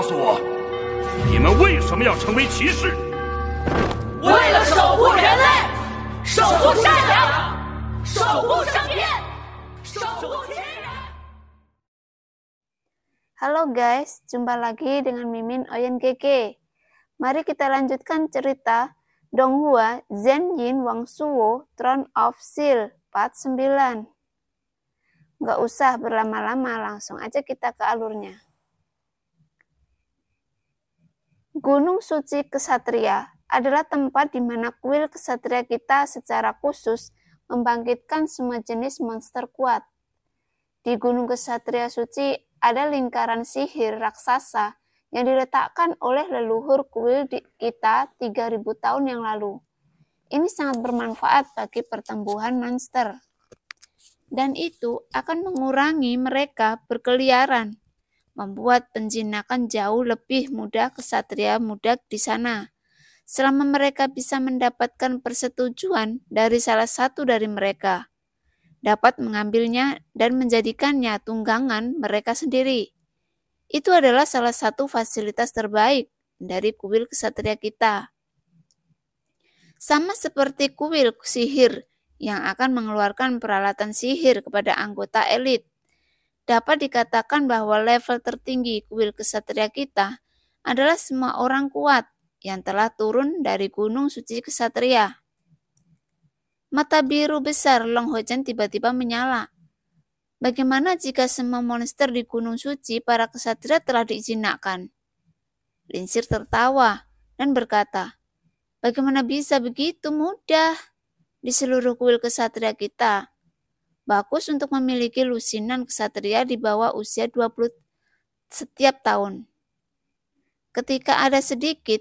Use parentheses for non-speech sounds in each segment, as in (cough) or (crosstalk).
告诉我，你们为什么要成为骑士？为了守护人类，守护善良，守护生命，守护亲人。Halo guys, jumpa lagi dengan Mimin Oyen Keke. Mari kita lanjutkan cerita Donghua Zhen Yin Wang Suo Throne of Seal part 9. Nggak usah berlama-lama, langsung aja kita ke alurnya. Gunung Suci Kesatria adalah tempat di mana kuil kesatria kita secara khusus membangkitkan semua jenis monster kuat. Di Gunung Kesatria Suci ada lingkaran sihir raksasa yang diletakkan oleh leluhur kuil di kita 3000 tahun yang lalu. Ini sangat bermanfaat bagi pertumbuhan monster. Dan itu akan mengurangi mereka berkeliaran membuat penjinakan jauh lebih mudah kesatria muda di sana. Selama mereka bisa mendapatkan persetujuan dari salah satu dari mereka, dapat mengambilnya dan menjadikannya tunggangan mereka sendiri. Itu adalah salah satu fasilitas terbaik dari kuil kesatria kita. Sama seperti kuil sihir yang akan mengeluarkan peralatan sihir kepada anggota elit dapat dikatakan bahwa level tertinggi kuil kesatria kita adalah semua orang kuat yang telah turun dari gunung suci kesatria. Mata biru besar Long Hojen tiba-tiba menyala. Bagaimana jika semua monster di gunung suci para kesatria telah diizinkan? Linsir tertawa dan berkata, Bagaimana bisa begitu mudah? Di seluruh kuil kesatria kita, Bagus untuk memiliki lusinan kesatria di bawah usia 20 setiap tahun. Ketika ada sedikit,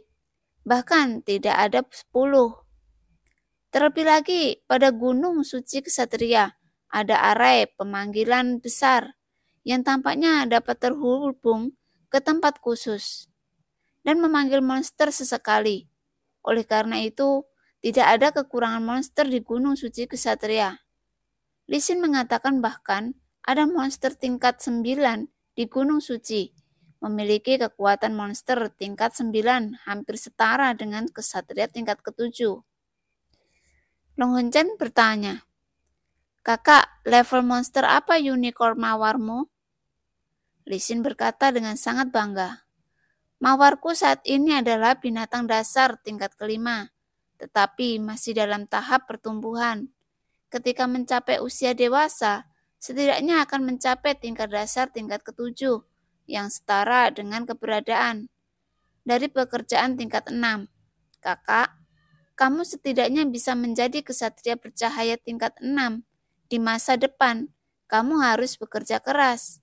bahkan tidak ada 10. Terlebih lagi pada gunung suci kesatria ada arai pemanggilan besar yang tampaknya dapat terhubung ke tempat khusus dan memanggil monster sesekali. Oleh karena itu, tidak ada kekurangan monster di Gunung Suci Kesatria. Lisin mengatakan bahkan ada monster tingkat 9 di Gunung Suci, memiliki kekuatan monster tingkat 9 hampir setara dengan kesatria tingkat ketujuh. Long Hunchen bertanya, Kakak, level monster apa unicorn mawarmu? Lisin berkata dengan sangat bangga. Mawarku saat ini adalah binatang dasar tingkat kelima, tetapi masih dalam tahap pertumbuhan ketika mencapai usia dewasa, setidaknya akan mencapai tingkat dasar tingkat ketujuh yang setara dengan keberadaan. Dari pekerjaan tingkat enam, kakak, kamu setidaknya bisa menjadi kesatria bercahaya tingkat enam Di masa depan, kamu harus bekerja keras.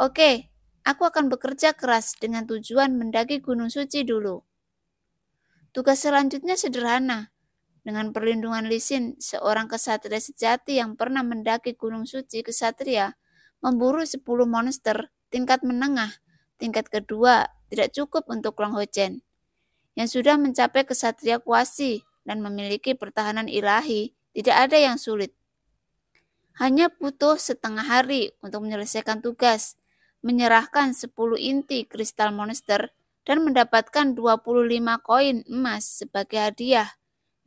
Oke, aku akan bekerja keras dengan tujuan mendaki Gunung Suci dulu. Tugas selanjutnya sederhana, dengan perlindungan Lisin, seorang kesatria sejati yang pernah mendaki Gunung Suci kesatria, memburu sepuluh monster tingkat menengah, tingkat kedua tidak cukup untuk Long Chen, yang sudah mencapai kesatria kuasi dan memiliki pertahanan ilahi, tidak ada yang sulit. Hanya butuh setengah hari untuk menyelesaikan tugas, menyerahkan sepuluh inti kristal monster dan mendapatkan 25 koin emas sebagai hadiah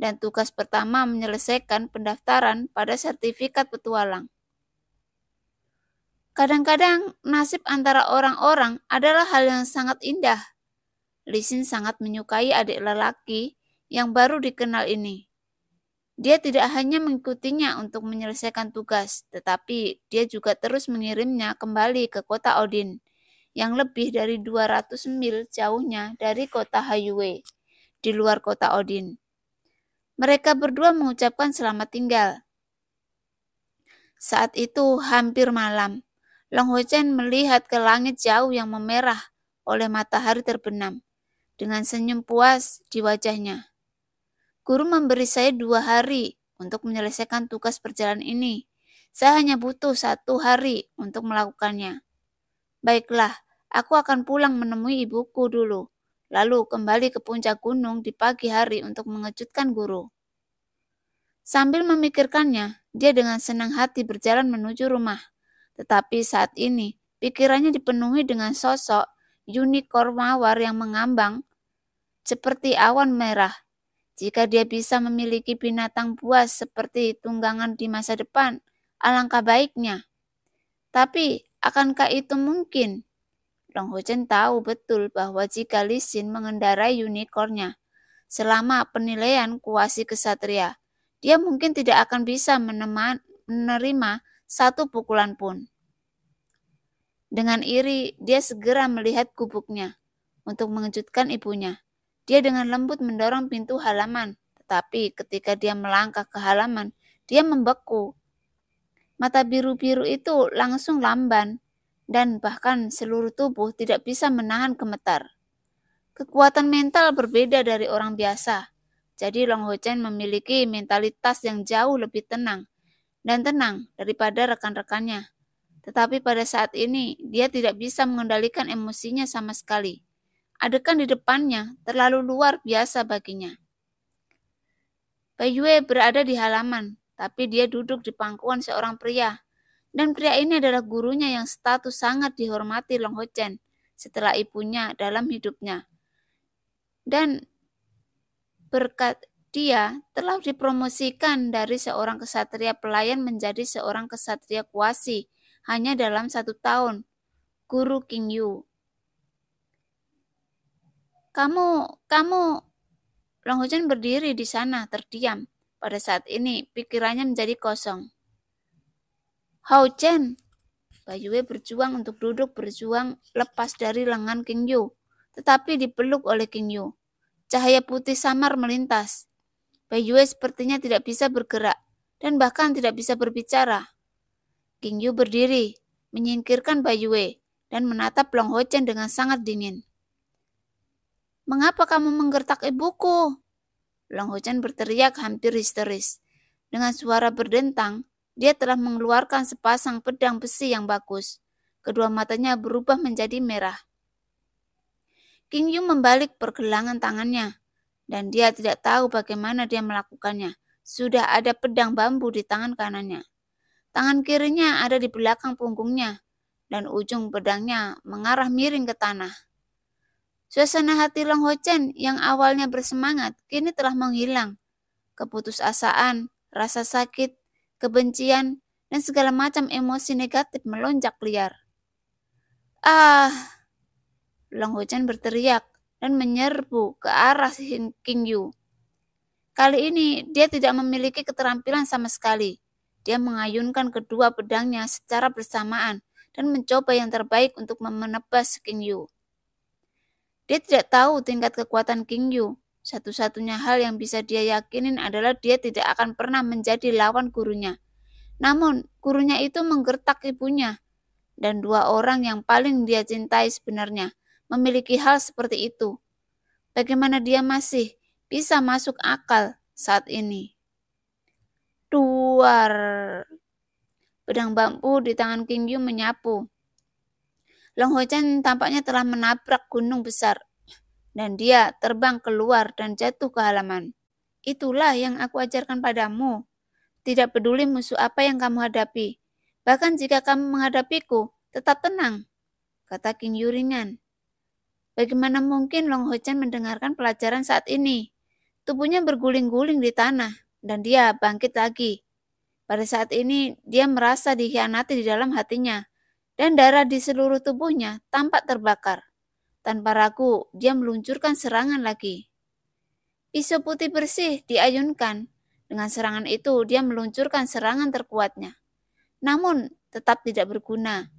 dan tugas pertama menyelesaikan pendaftaran pada sertifikat petualang. Kadang-kadang nasib antara orang-orang adalah hal yang sangat indah. Lisin sangat menyukai adik lelaki yang baru dikenal ini. Dia tidak hanya mengikutinya untuk menyelesaikan tugas, tetapi dia juga terus mengirimnya kembali ke kota Odin, yang lebih dari 200 mil jauhnya dari kota Hayue, di luar kota Odin. Mereka berdua mengucapkan selamat tinggal. Saat itu hampir malam. Long Ho Chen melihat ke langit jauh yang memerah oleh matahari terbenam dengan senyum puas di wajahnya. Guru memberi saya dua hari untuk menyelesaikan tugas perjalanan ini. Saya hanya butuh satu hari untuk melakukannya. Baiklah, aku akan pulang menemui ibuku dulu lalu kembali ke puncak gunung di pagi hari untuk mengejutkan guru. Sambil memikirkannya, dia dengan senang hati berjalan menuju rumah. Tetapi saat ini, pikirannya dipenuhi dengan sosok unicorn mawar yang mengambang seperti awan merah. Jika dia bisa memiliki binatang buas seperti tunggangan di masa depan, alangkah baiknya. Tapi, akankah itu mungkin? Rong Huchen tahu betul bahwa jika Lisin mengendarai unicornnya, selama penilaian kuasi kesatria, dia mungkin tidak akan bisa meneman, menerima satu pukulan pun. Dengan iri, dia segera melihat gubuknya untuk mengejutkan ibunya. Dia dengan lembut mendorong pintu halaman, tetapi ketika dia melangkah ke halaman, dia membeku. Mata biru-biru itu langsung lamban dan bahkan seluruh tubuh tidak bisa menahan gemetar. Kekuatan mental berbeda dari orang biasa, jadi Long Ho Chen memiliki mentalitas yang jauh lebih tenang dan tenang daripada rekan-rekannya. Tetapi pada saat ini, dia tidak bisa mengendalikan emosinya sama sekali. Adegan di depannya terlalu luar biasa baginya. Bai Yue berada di halaman, tapi dia duduk di pangkuan seorang pria dan pria ini adalah gurunya yang status sangat dihormati Long Hochen setelah ibunya dalam hidupnya. Dan berkat dia telah dipromosikan dari seorang kesatria pelayan menjadi seorang kesatria kuasi hanya dalam satu tahun. Guru King Yu. Kamu, kamu, Long Hochen berdiri di sana terdiam. Pada saat ini pikirannya menjadi kosong. Hao Chen. Bayue berjuang untuk duduk berjuang lepas dari lengan King Yu, tetapi dipeluk oleh King Yu. Cahaya putih samar melintas. Bayue sepertinya tidak bisa bergerak dan bahkan tidak bisa berbicara. King Yu berdiri, menyingkirkan Bayue dan menatap Long Ho Chen dengan sangat dingin. Mengapa kamu menggertak ibuku? Long Ho Chen berteriak hampir histeris. Dengan suara berdentang, dia telah mengeluarkan sepasang pedang besi yang bagus. Kedua matanya berubah menjadi merah. King Yu membalik pergelangan tangannya, dan dia tidak tahu bagaimana dia melakukannya. Sudah ada pedang bambu di tangan kanannya. Tangan kirinya ada di belakang punggungnya, dan ujung pedangnya mengarah miring ke tanah. Suasana hati Long Ho Chen yang awalnya bersemangat kini telah menghilang. Keputusasaan, rasa sakit, kebencian, dan segala macam emosi negatif melonjak liar. Ah! Long Hujan berteriak dan menyerbu ke arah King Yu. Kali ini dia tidak memiliki keterampilan sama sekali. Dia mengayunkan kedua pedangnya secara bersamaan dan mencoba yang terbaik untuk menebas King Yu. Dia tidak tahu tingkat kekuatan King Yu, satu-satunya hal yang bisa dia yakinin adalah dia tidak akan pernah menjadi lawan gurunya. Namun, gurunya itu menggertak ibunya. Dan dua orang yang paling dia cintai sebenarnya memiliki hal seperti itu. Bagaimana dia masih bisa masuk akal saat ini? Duar. Pedang bambu di tangan King Yu menyapu. Long Chen tampaknya telah menabrak gunung besar dan dia terbang keluar dan jatuh ke halaman. Itulah yang aku ajarkan padamu. Tidak peduli musuh apa yang kamu hadapi. Bahkan jika kamu menghadapiku, tetap tenang, kata King Yuringan. Bagaimana mungkin Long Ho Hochen mendengarkan pelajaran saat ini? Tubuhnya berguling-guling di tanah, dan dia bangkit lagi. Pada saat ini, dia merasa dikhianati di dalam hatinya, dan darah di seluruh tubuhnya tampak terbakar. Tanpa ragu, dia meluncurkan serangan lagi. Pisau putih bersih diayunkan. Dengan serangan itu, dia meluncurkan serangan terkuatnya. Namun, tetap tidak berguna.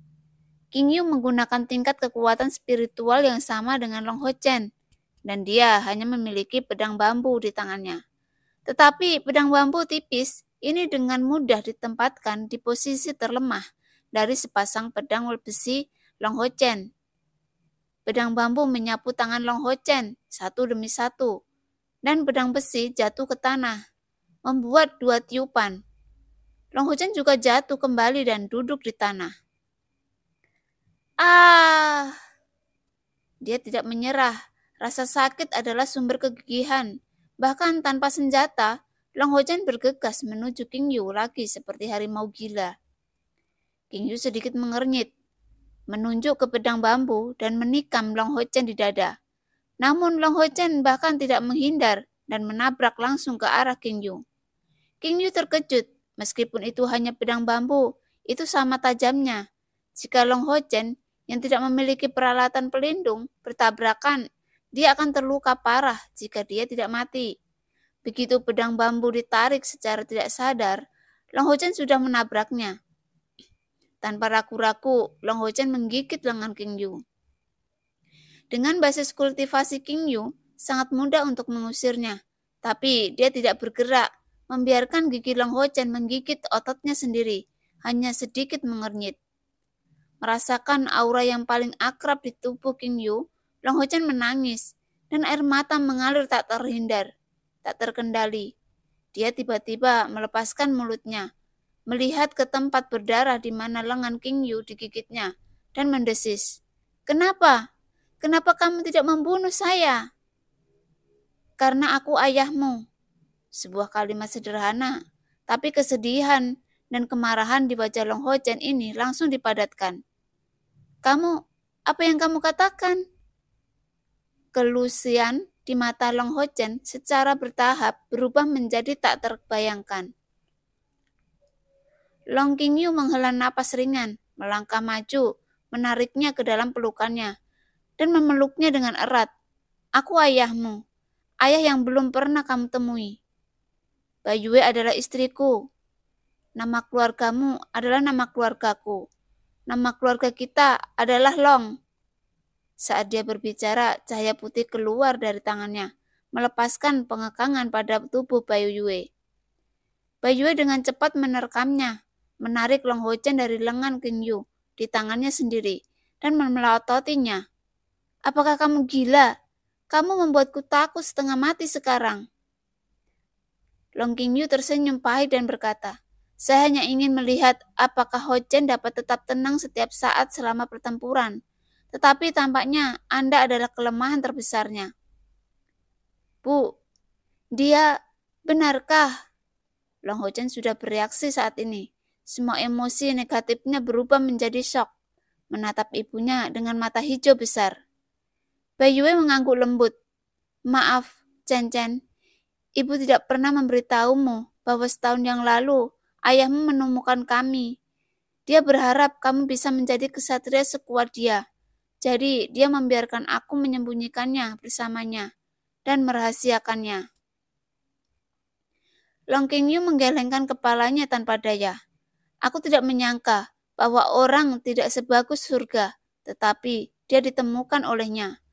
King Yu menggunakan tingkat kekuatan spiritual yang sama dengan Long Ho Chen, dan dia hanya memiliki pedang bambu di tangannya. Tetapi pedang bambu tipis ini dengan mudah ditempatkan di posisi terlemah dari sepasang pedang besi Long Ho Chen Pedang bambu menyapu tangan Long Ho Chen satu demi satu, dan pedang besi jatuh ke tanah, membuat dua tiupan. Long Ho Chen juga jatuh kembali dan duduk di tanah. Ah! Dia tidak menyerah. Rasa sakit adalah sumber kegigihan. Bahkan tanpa senjata, Long Ho Chen bergegas menuju King Yu lagi seperti harimau gila. King Yu sedikit mengernyit menunjuk ke pedang bambu dan menikam Long Ho Chen di dada. Namun Long Ho Chen bahkan tidak menghindar dan menabrak langsung ke arah King Yu. King Yu terkejut, meskipun itu hanya pedang bambu, itu sama tajamnya. Jika Long Ho Chen yang tidak memiliki peralatan pelindung bertabrakan, dia akan terluka parah jika dia tidak mati. Begitu pedang bambu ditarik secara tidak sadar, Long Ho Chen sudah menabraknya. Tanpa raku-raku, Long Chen menggigit lengan King Yu. Dengan basis kultivasi King Yu, sangat mudah untuk mengusirnya. Tapi dia tidak bergerak, membiarkan gigi Long Chen menggigit ototnya sendiri, hanya sedikit mengernyit. Merasakan aura yang paling akrab di tubuh King Yu, Long Chen menangis, dan air mata mengalir tak terhindar, tak terkendali. Dia tiba-tiba melepaskan mulutnya, melihat ke tempat berdarah di mana lengan King Yu digigitnya, dan mendesis, Kenapa? Kenapa kamu tidak membunuh saya? Karena aku ayahmu. Sebuah kalimat sederhana, tapi kesedihan dan kemarahan di wajah Long Ho Chen ini langsung dipadatkan. Kamu, apa yang kamu katakan? Kelusian di mata Long Ho Chen secara bertahap berubah menjadi tak terbayangkan. Long Yu menghela napas ringan, melangkah maju, menariknya ke dalam pelukannya, dan memeluknya dengan erat. Aku ayahmu, ayah yang belum pernah kamu temui. Bayue adalah istriku. Nama keluargamu adalah nama keluargaku. Nama keluarga kita adalah Long. Saat dia berbicara, cahaya putih keluar dari tangannya, melepaskan pengekangan pada tubuh Bayu Yue. Bayu Yue dengan cepat menerkamnya, menarik Long Hochen dari lengan King Yu di tangannya sendiri dan memelototinya. Apakah kamu gila? Kamu membuatku takut setengah mati sekarang. Long King Yu tersenyum pahit dan berkata, saya hanya ingin melihat apakah Hochen dapat tetap tenang setiap saat selama pertempuran. Tetapi tampaknya Anda adalah kelemahan terbesarnya. Bu, dia benarkah? Long Hochen sudah bereaksi saat ini. Semua emosi negatifnya berubah menjadi shock, menatap ibunya dengan mata hijau besar. Bayue mengangguk lembut. Maaf, Chen Chen, ibu tidak pernah memberitahumu bahwa setahun yang lalu ayahmu menemukan kami. Dia berharap kamu bisa menjadi kesatria sekuat dia. Jadi dia membiarkan aku menyembunyikannya bersamanya dan merahasiakannya. Long King Yu menggelengkan kepalanya tanpa daya. Aku tidak menyangka bahwa orang tidak sebagus surga, tetapi dia ditemukan olehnya.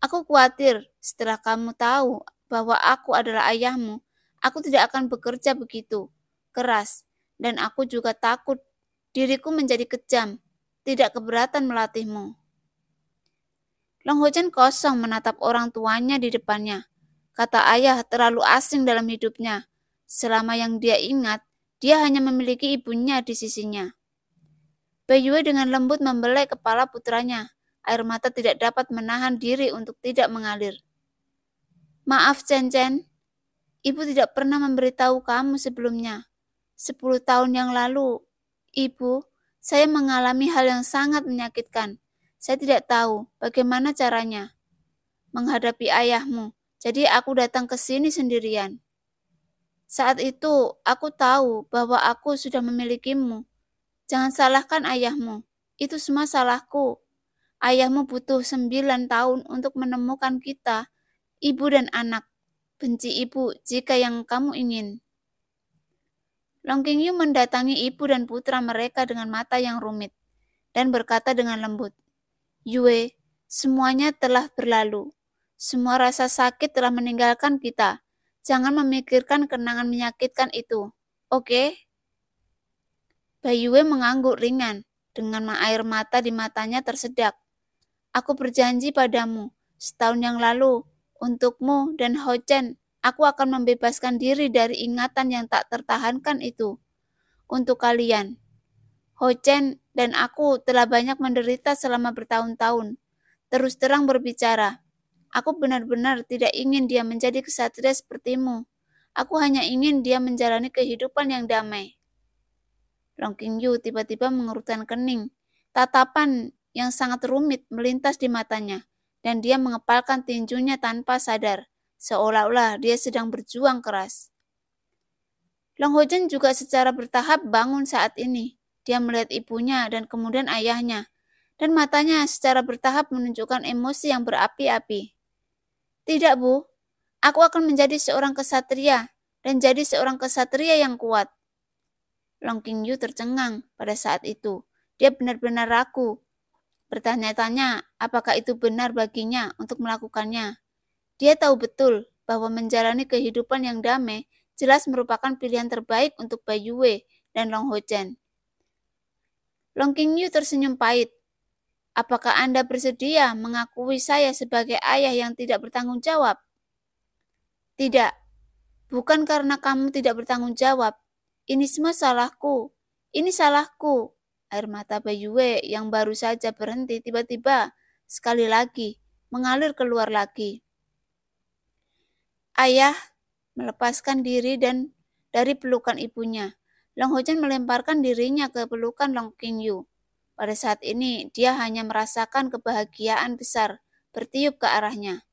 Aku khawatir setelah kamu tahu bahwa aku adalah ayahmu, aku tidak akan bekerja begitu keras, dan aku juga takut diriku menjadi kejam, tidak keberatan melatihmu. Long Hojen kosong menatap orang tuanya di depannya. Kata ayah terlalu asing dalam hidupnya. Selama yang dia ingat, dia hanya memiliki ibunya di sisinya. Bayu dengan lembut membelai kepala putranya. Air mata tidak dapat menahan diri untuk tidak mengalir. Maaf, Chen Chen. Ibu tidak pernah memberitahu kamu sebelumnya. Sepuluh tahun yang lalu, Ibu, saya mengalami hal yang sangat menyakitkan. Saya tidak tahu bagaimana caranya menghadapi ayahmu. Jadi aku datang ke sini sendirian. Saat itu aku tahu bahwa aku sudah memilikimu. Jangan salahkan ayahmu. Itu semua salahku. Ayahmu butuh sembilan tahun untuk menemukan kita, ibu dan anak. Benci ibu jika yang kamu ingin. Long Yu mendatangi ibu dan putra mereka dengan mata yang rumit dan berkata dengan lembut, Yue, semuanya telah berlalu. Semua rasa sakit telah meninggalkan kita Jangan memikirkan kenangan menyakitkan itu. Oke? Okay? Bayue mengangguk ringan, dengan air mata di matanya tersedak. Aku berjanji padamu, setahun yang lalu, untukmu dan Ho Chen, aku akan membebaskan diri dari ingatan yang tak tertahankan itu. Untuk kalian, Ho Chen dan aku telah banyak menderita selama bertahun-tahun. Terus terang berbicara, Aku benar-benar tidak ingin dia menjadi kesatria sepertimu. Aku hanya ingin dia menjalani kehidupan yang damai. Long King Yu tiba-tiba mengerutkan kening. Tatapan yang sangat rumit melintas di matanya, dan dia mengepalkan tinjunya tanpa sadar, seolah-olah dia sedang berjuang keras. Long Hojen juga secara bertahap bangun saat ini. Dia melihat ibunya dan kemudian ayahnya, dan matanya secara bertahap menunjukkan emosi yang berapi-api. Tidak, Bu. Aku akan menjadi seorang kesatria dan jadi seorang kesatria yang kuat. Long King Yu tercengang pada saat itu. Dia benar-benar ragu. Bertanya-tanya apakah itu benar baginya untuk melakukannya. Dia tahu betul bahwa menjalani kehidupan yang damai jelas merupakan pilihan terbaik untuk Bai Yue dan Long Ho Chen. Long King Yu tersenyum pahit Apakah Anda bersedia mengakui saya sebagai ayah yang tidak bertanggung jawab? Tidak, bukan karena kamu tidak bertanggung jawab. Ini semua salahku. Ini salahku. Air mata Bayue yang baru saja berhenti tiba-tiba sekali lagi mengalir keluar lagi. Ayah melepaskan diri dan dari pelukan ibunya. Long Hojan melemparkan dirinya ke pelukan Long Qingyu. Pada saat ini, dia hanya merasakan kebahagiaan besar bertiup ke arahnya.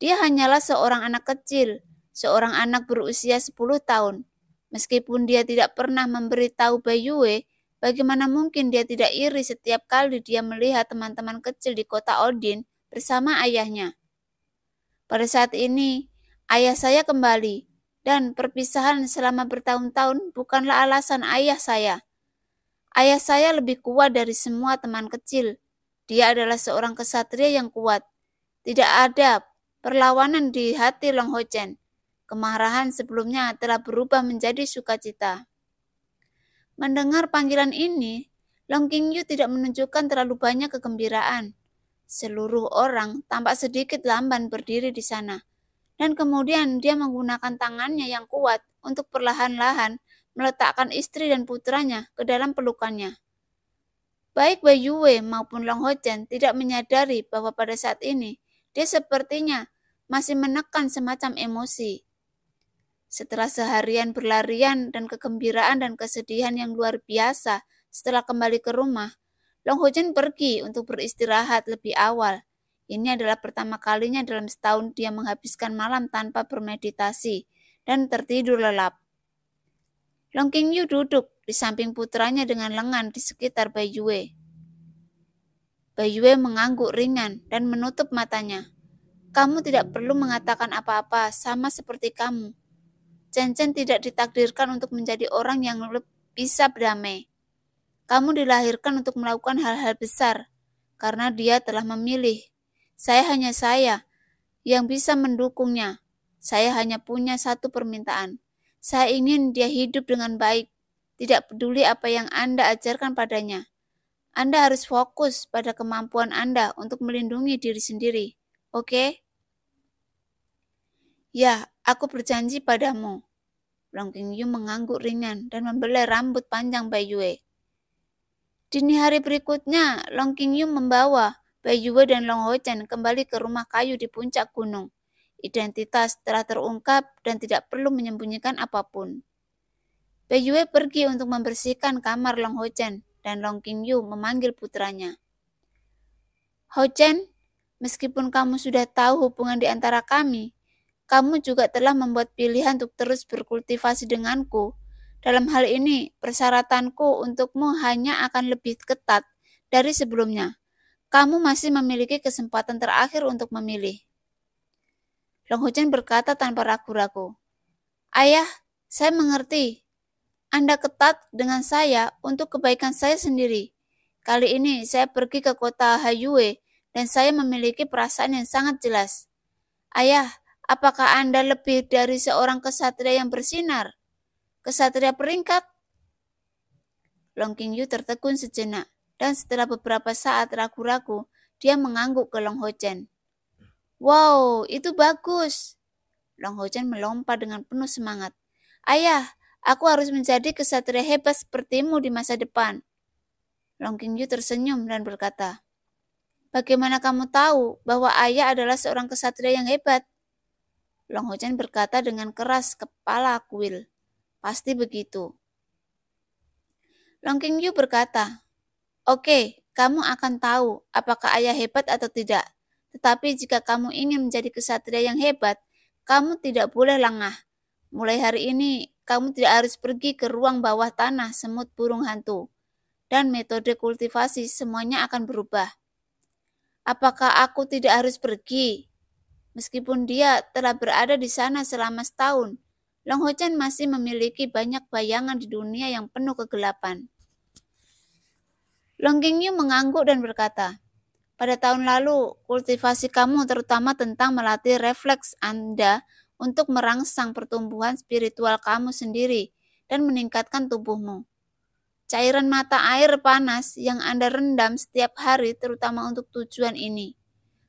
Dia hanyalah seorang anak kecil, seorang anak berusia 10 tahun. Meskipun dia tidak pernah memberitahu Bayue, bagaimana mungkin dia tidak iri setiap kali dia melihat teman-teman kecil di kota Odin bersama ayahnya. Pada saat ini, ayah saya kembali, dan perpisahan selama bertahun-tahun bukanlah alasan ayah saya Ayah saya lebih kuat dari semua teman kecil. Dia adalah seorang kesatria yang kuat. Tidak ada perlawanan di hati Long Ho Chen. Kemarahan sebelumnya telah berubah menjadi sukacita. Mendengar panggilan ini, Long King Yu tidak menunjukkan terlalu banyak kegembiraan. Seluruh orang tampak sedikit lamban berdiri di sana. Dan kemudian dia menggunakan tangannya yang kuat untuk perlahan-lahan meletakkan istri dan putranya ke dalam pelukannya. Baik Yue maupun Long Chen tidak menyadari bahwa pada saat ini dia sepertinya masih menekan semacam emosi. Setelah seharian berlarian dan kegembiraan dan kesedihan yang luar biasa setelah kembali ke rumah, Long Chen pergi untuk beristirahat lebih awal. Ini adalah pertama kalinya dalam setahun dia menghabiskan malam tanpa bermeditasi dan tertidur lelap. Long King Yu duduk di samping putranya dengan lengan di sekitar Bai Yue. Bai Yue mengangguk ringan dan menutup matanya. Kamu tidak perlu mengatakan apa-apa, sama seperti kamu. Chen tidak ditakdirkan untuk menjadi orang yang bisa berdamai. Kamu dilahirkan untuk melakukan hal-hal besar, karena dia telah memilih. Saya hanya saya yang bisa mendukungnya. Saya hanya punya satu permintaan. Saya ingin dia hidup dengan baik, tidak peduli apa yang Anda ajarkan padanya. Anda harus fokus pada kemampuan Anda untuk melindungi diri sendiri. Oke? Okay? Ya, aku berjanji padamu. Long Yu mengangguk ringan dan membelai rambut panjang Bai Yue. Dini hari berikutnya, Long Yu membawa Bai Yue dan Long Ho Chen kembali ke rumah kayu di puncak gunung. Identitas telah terungkap dan tidak perlu menyembunyikan apapun. Yue pergi untuk membersihkan kamar Long Ho Chen dan Long Qingyu memanggil putranya. Ho Chen, meskipun kamu sudah tahu hubungan di antara kami, kamu juga telah membuat pilihan untuk terus berkultivasi denganku. Dalam hal ini, persyaratanku untukmu hanya akan lebih ketat dari sebelumnya. Kamu masih memiliki kesempatan terakhir untuk memilih. Long Hujan berkata tanpa ragu-ragu. Ayah, saya mengerti. Anda ketat dengan saya untuk kebaikan saya sendiri. Kali ini saya pergi ke kota Hayue dan saya memiliki perasaan yang sangat jelas. Ayah, apakah Anda lebih dari seorang kesatria yang bersinar? Kesatria peringkat? Long King Yu tertegun sejenak, dan setelah beberapa saat ragu-ragu, dia mengangguk ke Long Ho Wow, itu bagus. Long Hojan melompat dengan penuh semangat. Ayah, aku harus menjadi kesatria hebat sepertimu di masa depan. Long King Yu tersenyum dan berkata, Bagaimana kamu tahu bahwa ayah adalah seorang kesatria yang hebat? Long Hojan berkata dengan keras kepala kuil. Pasti begitu. Long King Yu berkata, Oke, okay, kamu akan tahu apakah ayah hebat atau tidak tetapi jika kamu ingin menjadi kesatria yang hebat, kamu tidak boleh lengah. Mulai hari ini, kamu tidak harus pergi ke ruang bawah tanah semut burung hantu. Dan metode kultivasi semuanya akan berubah. Apakah aku tidak harus pergi? Meskipun dia telah berada di sana selama setahun, Long Ho Hochen masih memiliki banyak bayangan di dunia yang penuh kegelapan. Long Qingyu mengangguk dan berkata, pada tahun lalu, kultivasi kamu terutama tentang melatih refleks Anda untuk merangsang pertumbuhan spiritual kamu sendiri dan meningkatkan tubuhmu. Cairan mata air panas yang Anda rendam setiap hari terutama untuk tujuan ini.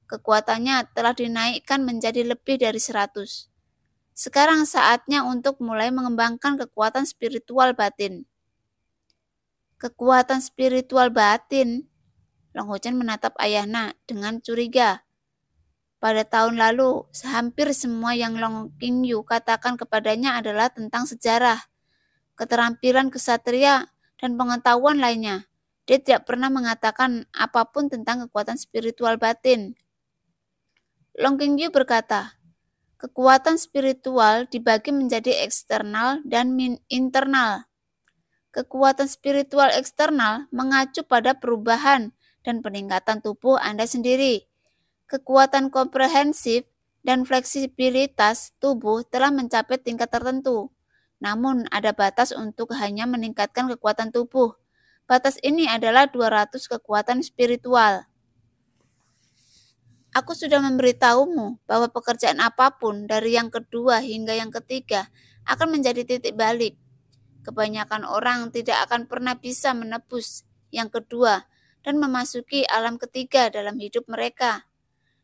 Kekuatannya telah dinaikkan menjadi lebih dari 100. Sekarang saatnya untuk mulai mengembangkan kekuatan spiritual batin. Kekuatan spiritual batin Long Hochen menatap ayahnya dengan curiga. Pada tahun lalu, hampir semua yang Long Yu katakan kepadanya adalah tentang sejarah, keterampilan kesatria, dan pengetahuan lainnya. Dia tidak pernah mengatakan apapun tentang kekuatan spiritual batin. Long Yu berkata, kekuatan spiritual dibagi menjadi eksternal dan internal. Kekuatan spiritual eksternal mengacu pada perubahan dan peningkatan tubuh Anda sendiri. Kekuatan komprehensif dan fleksibilitas tubuh telah mencapai tingkat tertentu. Namun ada batas untuk hanya meningkatkan kekuatan tubuh. Batas ini adalah 200 kekuatan spiritual. Aku sudah memberitahumu bahwa pekerjaan apapun dari yang kedua hingga yang ketiga akan menjadi titik balik. Kebanyakan orang tidak akan pernah bisa menebus yang kedua dan memasuki alam ketiga dalam hidup mereka.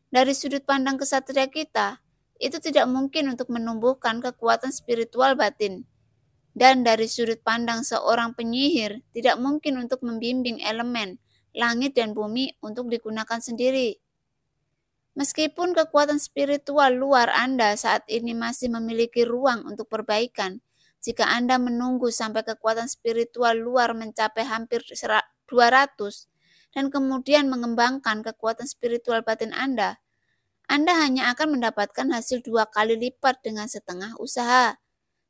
Dari sudut pandang kesatria kita, itu tidak mungkin untuk menumbuhkan kekuatan spiritual batin. Dan dari sudut pandang seorang penyihir, tidak mungkin untuk membimbing elemen, langit dan bumi untuk digunakan sendiri. Meskipun kekuatan spiritual luar Anda saat ini masih memiliki ruang untuk perbaikan, jika Anda menunggu sampai kekuatan spiritual luar mencapai hampir 200, dan kemudian mengembangkan kekuatan spiritual batin Anda, Anda hanya akan mendapatkan hasil dua kali lipat dengan setengah usaha.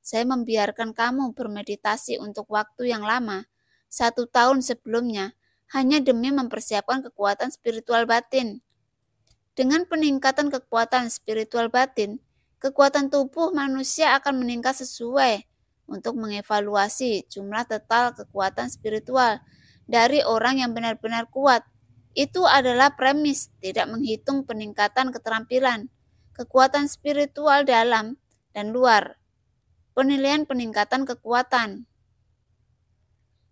Saya membiarkan kamu bermeditasi untuk waktu yang lama, satu tahun sebelumnya, hanya demi mempersiapkan kekuatan spiritual batin. Dengan peningkatan kekuatan spiritual batin, kekuatan tubuh manusia akan meningkat sesuai untuk mengevaluasi jumlah total kekuatan spiritual dari orang yang benar-benar kuat. Itu adalah premis, tidak menghitung peningkatan keterampilan, kekuatan spiritual dalam dan luar, penilaian peningkatan kekuatan.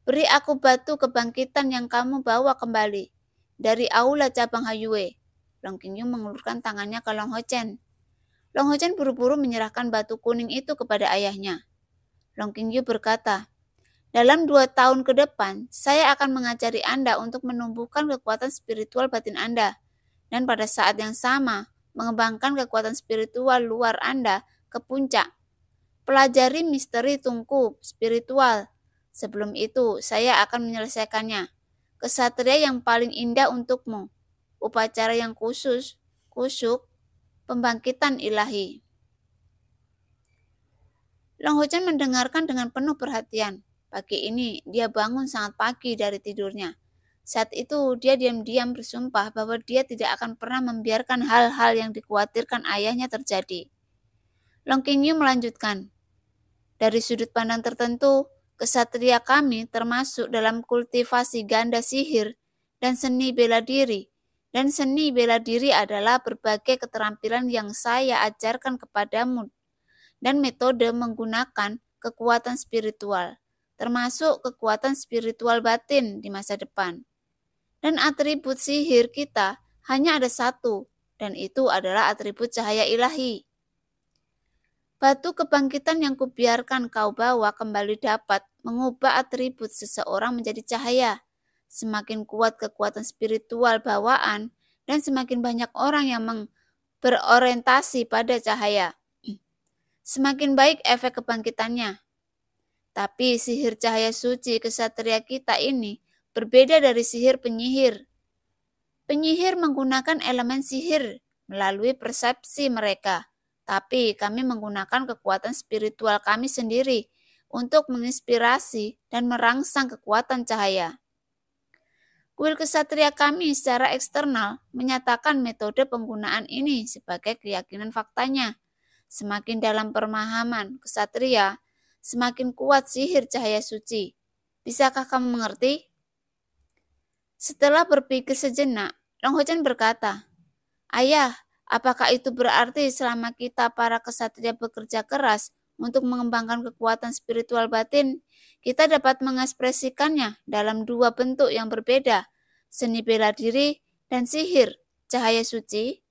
Beri aku batu kebangkitan yang kamu bawa kembali dari aula cabang Hayue. Long Qingyu mengulurkan tangannya ke Long Hochen. Long Hochen buru-buru menyerahkan batu kuning itu kepada ayahnya. Long Qingyu berkata, dalam dua tahun ke depan, saya akan mengajari Anda untuk menumbuhkan kekuatan spiritual batin Anda, dan pada saat yang sama mengembangkan kekuatan spiritual luar Anda ke puncak. Pelajari misteri tungku spiritual. Sebelum itu, saya akan menyelesaikannya. Kesatria yang paling indah untukmu, upacara yang khusus, kusuk, pembangkitan ilahi. Long Hujan mendengarkan dengan penuh perhatian Pagi ini dia bangun sangat pagi dari tidurnya. Saat itu dia diam-diam bersumpah bahwa dia tidak akan pernah membiarkan hal-hal yang dikhawatirkan ayahnya terjadi. Long Yu melanjutkan, dari sudut pandang tertentu, kesatria kami termasuk dalam kultivasi ganda sihir dan seni bela diri. Dan seni bela diri adalah berbagai keterampilan yang saya ajarkan kepadamu dan metode menggunakan kekuatan spiritual termasuk kekuatan spiritual batin di masa depan. Dan atribut sihir kita hanya ada satu, dan itu adalah atribut cahaya ilahi. Batu kebangkitan yang kubiarkan kau bawa kembali dapat mengubah atribut seseorang menjadi cahaya. Semakin kuat kekuatan spiritual bawaan, dan semakin banyak orang yang berorientasi pada cahaya. (clears throat) Semakin baik efek kebangkitannya, tapi sihir cahaya suci kesatria kita ini berbeda dari sihir penyihir. Penyihir menggunakan elemen sihir melalui persepsi mereka, tapi kami menggunakan kekuatan spiritual kami sendiri untuk menginspirasi dan merangsang kekuatan cahaya. Kuil kesatria kami secara eksternal menyatakan metode penggunaan ini sebagai keyakinan faktanya. Semakin dalam pemahaman kesatria, semakin kuat sihir cahaya suci. Bisakah kamu mengerti? Setelah berpikir sejenak, Long Hojan berkata, Ayah, apakah itu berarti selama kita para kesatria bekerja keras untuk mengembangkan kekuatan spiritual batin, kita dapat mengekspresikannya dalam dua bentuk yang berbeda, seni bela diri dan sihir, cahaya suci?